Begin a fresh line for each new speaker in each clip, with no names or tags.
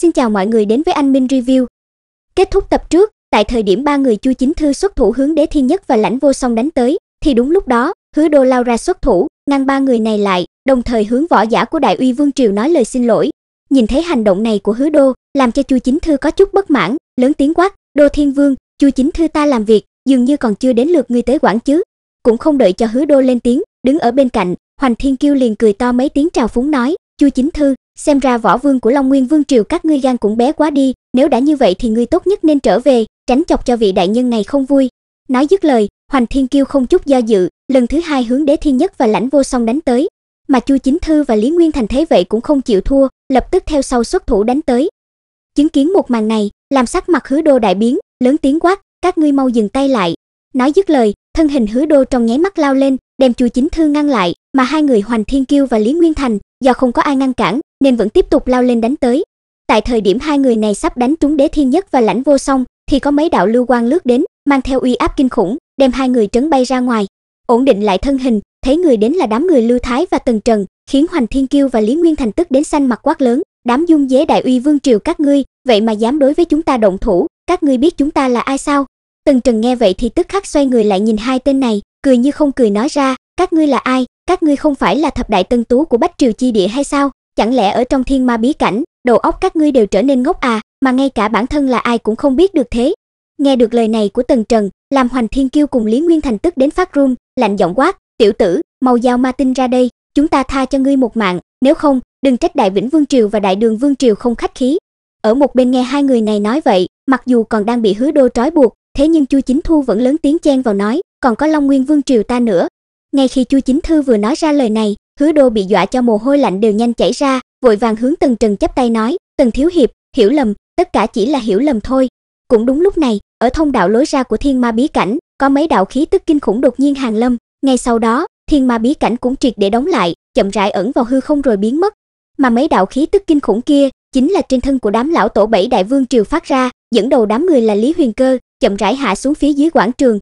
Xin chào mọi người đến với anh Minh Review. Kết thúc tập trước, tại thời điểm ba người Chu Chính Thư xuất thủ hướng Đế Thiên Nhất và Lãnh Vô Song đánh tới, thì đúng lúc đó, Hứa Đô lao ra xuất thủ, ngăn ba người này lại, đồng thời hướng võ giả của Đại Uy Vương Triều nói lời xin lỗi. Nhìn thấy hành động này của Hứa Đô, làm cho Chu Chính Thư có chút bất mãn, lớn tiếng quát, "Đô Thiên Vương, Chu Chính Thư ta làm việc, dường như còn chưa đến lượt ngươi tới quản chứ?" Cũng không đợi cho Hứa Đô lên tiếng, đứng ở bên cạnh, Hoành Thiên Kiêu liền cười to mấy tiếng chào phúng nói, "Chu Chính Thư, xem ra võ vương của Long Nguyên Vương triều các ngươi gan cũng bé quá đi, nếu đã như vậy thì ngươi tốt nhất nên trở về, tránh chọc cho vị đại nhân này không vui." Nói dứt lời, Hoành Thiên Kiêu không chút do dự, lần thứ hai hướng Đế Thiên Nhất và Lãnh Vô Song đánh tới, mà Chu Chính Thư và Lý Nguyên Thành thế vậy cũng không chịu thua, lập tức theo sau xuất thủ đánh tới. Chứng kiến một màn này, làm sắc mặt Hứa Đô đại biến, lớn tiếng quát, "Các ngươi mau dừng tay lại." Nói dứt lời, thân hình Hứa Đô trong nháy mắt lao lên, đem Chu Chính Thư ngăn lại, mà hai người Hoành Thiên Kiêu và Lý Nguyên Thành do không có ai ngăn cản, nên vẫn tiếp tục lao lên đánh tới. Tại thời điểm hai người này sắp đánh trúng Đế Thiên Nhất và Lãnh Vô Song, thì có mấy đạo lưu quang lướt đến, mang theo uy áp kinh khủng, đem hai người trấn bay ra ngoài. Ổn định lại thân hình, thấy người đến là đám người Lưu Thái và Tần Trần, khiến Hoành Thiên Kiêu và Lý Nguyên Thành tức đến xanh mặt quát lớn, đám dung dế đại uy vương triều các ngươi, vậy mà dám đối với chúng ta động thủ, các ngươi biết chúng ta là ai sao? Tần Trần nghe vậy thì tức khắc xoay người lại nhìn hai tên này, cười như không cười nói ra, các ngươi là ai, các ngươi không phải là thập đại tân tú của Bách Triều Chi Địa hay sao? chẳng lẽ ở trong thiên ma bí cảnh, đầu óc các ngươi đều trở nên ngốc à, mà ngay cả bản thân là ai cũng không biết được thế. Nghe được lời này của Tần Trần, làm Hoành Thiên Kiêu cùng Lý Nguyên Thành tức đến phát run, lạnh giọng quát, "Tiểu tử, mau giao ma tinh ra đây, chúng ta tha cho ngươi một mạng, nếu không, đừng trách Đại Vĩnh Vương triều và Đại Đường Vương triều không khách khí." Ở một bên nghe hai người này nói vậy, mặc dù còn đang bị Hứa Đô trói buộc, thế nhưng Chu Chính Thu vẫn lớn tiếng chen vào nói, "Còn có Long Nguyên Vương triều ta nữa." Ngay khi Chu Chính Thư vừa nói ra lời này, Hứa Đô bị dọa cho mồ hôi lạnh đều nhanh chảy ra, vội vàng hướng Tần Trần chắp tay nói, "Tần thiếu hiệp, hiểu lầm, tất cả chỉ là hiểu lầm thôi." Cũng đúng lúc này, ở thông đạo lối ra của Thiên Ma Bí cảnh, có mấy đạo khí tức kinh khủng đột nhiên hàng lâm, ngay sau đó, Thiên Ma Bí cảnh cũng triệt để đóng lại, chậm rãi ẩn vào hư không rồi biến mất. Mà mấy đạo khí tức kinh khủng kia, chính là trên thân của đám lão tổ bảy đại vương triều phát ra, dẫn đầu đám người là Lý Huyền Cơ, chậm rãi hạ xuống phía dưới quảng trường.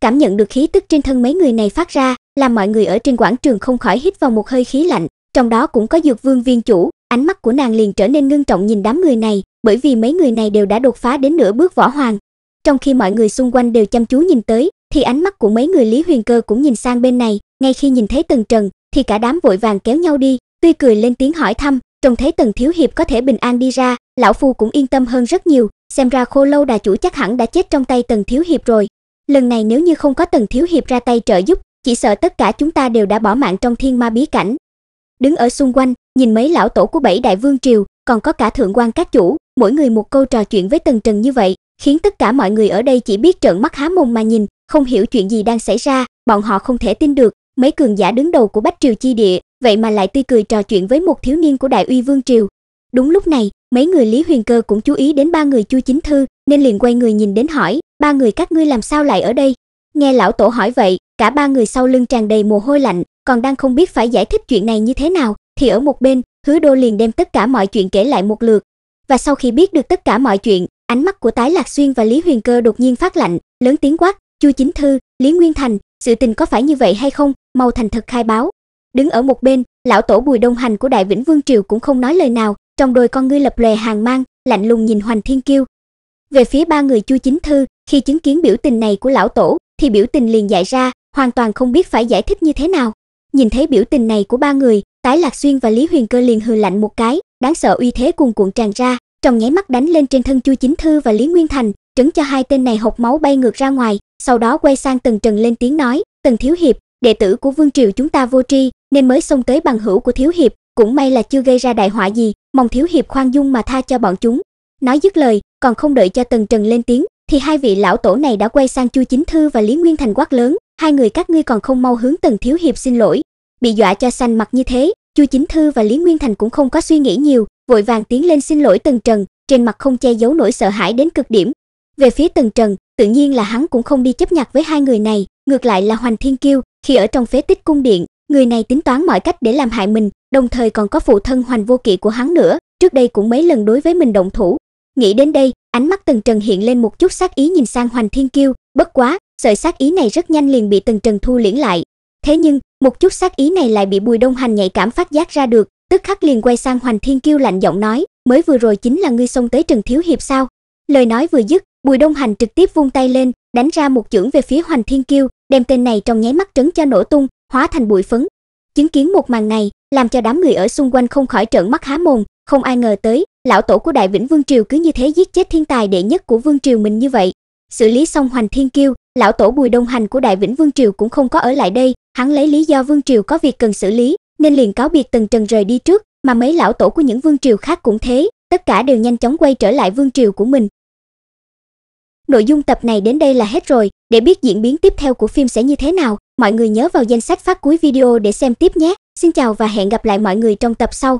Cảm nhận được khí tức trên thân mấy người này phát ra, làm mọi người ở trên quảng trường không khỏi hít vào một hơi khí lạnh, trong đó cũng có Dược Vương viên chủ, ánh mắt của nàng liền trở nên ngưng trọng nhìn đám người này, bởi vì mấy người này đều đã đột phá đến nửa bước võ hoàng. Trong khi mọi người xung quanh đều chăm chú nhìn tới, thì ánh mắt của mấy người Lý Huyền Cơ cũng nhìn sang bên này, ngay khi nhìn thấy Tần Trần, thì cả đám vội vàng kéo nhau đi, tuy cười lên tiếng hỏi thăm, trông thấy Tần thiếu hiệp có thể bình an đi ra, lão phu cũng yên tâm hơn rất nhiều, xem ra Khô Lâu đà chủ chắc hẳn đã chết trong tay Tần thiếu hiệp rồi. Lần này nếu như không có Tần thiếu hiệp ra tay trợ giúp, chỉ sợ tất cả chúng ta đều đã bỏ mạng trong thiên ma bí cảnh. Đứng ở xung quanh, nhìn mấy lão tổ của bảy đại vương triều, còn có cả thượng quan các chủ, mỗi người một câu trò chuyện với Tần Trần như vậy, khiến tất cả mọi người ở đây chỉ biết trợn mắt há mồm mà nhìn, không hiểu chuyện gì đang xảy ra, bọn họ không thể tin được, mấy cường giả đứng đầu của Bách Triều chi địa, vậy mà lại tươi cười trò chuyện với một thiếu niên của Đại Uy Vương triều. Đúng lúc này, mấy người Lý Huyền Cơ cũng chú ý đến ba người Chu Chính Thư, nên liền quay người nhìn đến hỏi, ba người các ngươi làm sao lại ở đây? Nghe lão tổ hỏi vậy, Cả ba người sau lưng tràn đầy mồ hôi lạnh, còn đang không biết phải giải thích chuyện này như thế nào, thì ở một bên, Hứa Đô liền đem tất cả mọi chuyện kể lại một lượt. Và sau khi biết được tất cả mọi chuyện, ánh mắt của Tái Lạc Xuyên và Lý Huyền Cơ đột nhiên phát lạnh, lớn tiếng quát, "Chu Chính Thư, Lý Nguyên Thành, sự tình có phải như vậy hay không? Mau thành thật khai báo." Đứng ở một bên, lão tổ Bùi Đông Hành của Đại Vĩnh Vương triều cũng không nói lời nào, trong đôi con ngươi lập lòe hàng mang, lạnh lùng nhìn Hoành Thiên Kiêu. Về phía ba người Chu Chính Thư, khi chứng kiến biểu tình này của lão tổ, thì biểu tình liền dại ra, hoàn toàn không biết phải giải thích như thế nào. Nhìn thấy biểu tình này của ba người, Tái Lạc Xuyên và Lý Huyền Cơ liền hừ lạnh một cái, đáng sợ uy thế cuồn cuộn tràn ra, trong nháy mắt đánh lên trên thân Chu Chính Thư và Lý Nguyên Thành, trấn cho hai tên này hộc máu bay ngược ra ngoài, sau đó quay sang Tần Trần lên tiếng nói, "Tần thiếu hiệp, đệ tử của Vương Triều chúng ta vô tri, nên mới xông tới bằng hữu của thiếu hiệp, cũng may là chưa gây ra đại họa gì, mong thiếu hiệp khoan dung mà tha cho bọn chúng." Nói dứt lời, còn không đợi cho Tần Trần lên tiếng, thì hai vị lão tổ này đã quay sang Chu Chính Thư và Lý Nguyên Thành quát lớn, hai người các ngươi còn không mau hướng Tần thiếu hiệp xin lỗi. Bị dọa cho xanh mặt như thế, Chu Chính Thư và Lý Nguyên Thành cũng không có suy nghĩ nhiều, vội vàng tiến lên xin lỗi Tần Trần, trên mặt không che giấu nỗi sợ hãi đến cực điểm. Về phía Tần Trần, tự nhiên là hắn cũng không đi chấp nhặt với hai người này, ngược lại là Hoành Thiên Kiêu, khi ở trong phế tích cung điện, người này tính toán mọi cách để làm hại mình, đồng thời còn có phụ thân Hoành Vô Kỵ của hắn nữa, trước đây cũng mấy lần đối với mình động thủ, Nghĩ đến đây, ánh mắt Tần Trần hiện lên một chút sát ý nhìn sang Hoành Thiên Kiêu, bất quá, sợi sát ý này rất nhanh liền bị Tần Trần thu liễn lại. Thế nhưng, một chút sát ý này lại bị Bùi Đông Hành nhạy cảm phát giác ra được, tức khắc liền quay sang Hoành Thiên Kiêu lạnh giọng nói, mới vừa rồi chính là ngươi xông tới Trần Thiếu Hiệp sao? Lời nói vừa dứt, Bùi Đông Hành trực tiếp vung tay lên, đánh ra một chưởng về phía Hoành Thiên Kiêu, đem tên này trong nháy mắt trấn cho nổ tung, hóa thành bụi phấn. Chứng kiến một màn này, làm cho đám người ở xung quanh không khỏi trợn mắt há mồm, không ai ngờ tới, lão tổ của Đại Vĩnh Vương triều cứ như thế giết chết thiên tài đệ nhất của vương triều mình như vậy. Xử lý xong Hoành Thiên Kiêu, lão tổ Bùi Đông Hành của Đại Vĩnh Vương triều cũng không có ở lại đây, hắn lấy lý do vương triều có việc cần xử lý, nên liền cáo biệt Tần Trần rời đi trước, mà mấy lão tổ của những vương triều khác cũng thế, tất cả đều nhanh chóng quay trở lại vương triều của mình. Nội dung tập này đến đây là hết rồi, để biết diễn biến tiếp theo của phim sẽ như thế nào, mọi người nhớ vào danh sách phát cuối video để xem tiếp nhé. Xin chào và hẹn gặp lại mọi người trong tập sau.